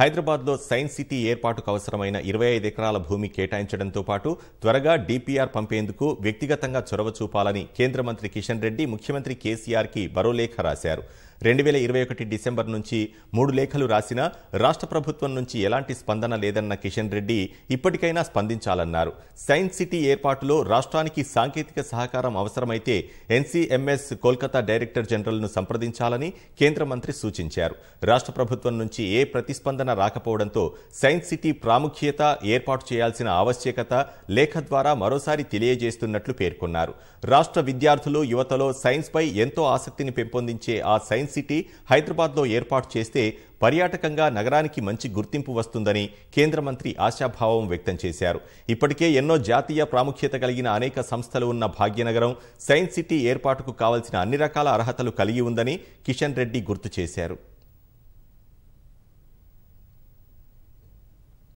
హైదరాబాద్లో science city ఏర్పాటుకు అవసరమైన ఇరవై ఐదు ఎకరాల భూమి కేటాయించడంతో పాటు త్వరగా డీపీఆర్ పంపేందుకు వ్యక్తిగతంగా చొరవ చూపాలని కేంద్ర మంత్రి కిషన్ రెడ్డి ముఖ్యమంత్రి కేసీఆర్కి బరోలేఖ రాశారు రెండు వేల ఇరవై ఒకటి డిసెంబర్ నుంచి మూడు లేఖలు రాసినా రాష్ట్ర ప్రభుత్వం నుంచి ఎలాంటి స్పందన లేదన్న కిషన్ రెడ్డి ఇప్పటికైనా స్పందించాలన్నారు సైన్స్ సిటీ ఏర్పాటులో రాష్ట్రానికి సాంకేతిక సహకారం అవసరమైతే ఎన్సీఎంఎస్ కోల్కతా డైరెక్టర్ జనరల్ను సంప్రదించాలని కేంద్ర మంత్రి సూచించారు రాష్ట్ర ప్రభుత్వం నుంచి ఏ ప్రతిస్పందన రాకపోవడంతో సైన్స్ సిటీ ప్రాముఖ్యత ఏర్పాటు చేయాల్సిన ఆవశ్యకత లేఖ ద్వారా మరోసారి తెలియజేస్తున్నట్లు పేర్కొన్నారు రాష్ట్ర విద్యార్థులు యువతలో సైన్స్పై ఎంతో ఆసక్తిని పెంపొందించే ఆ సైన్స్ సైన్స్ సిటీ హైదరాబాద్లో ఏర్పాటు చేస్తే పర్యాటకంగా నగరానికి మంచి గుర్తింపు వస్తుందని కేంద్ర మంత్రి ఆశాభావం వ్యక్తం చేశారు ఇప్పటికే ఎన్నో జాతీయ ప్రాముఖ్యత కలిగిన అనేక సంస్థలు ఉన్న భాగ్యనగరం సైన్స్ సిటీ ఏర్పాటుకు కావలసిన అన్ని రకాల అర్హతలు కలిగి ఉందని కిషన్ రెడ్డి గుర్తు చేశారు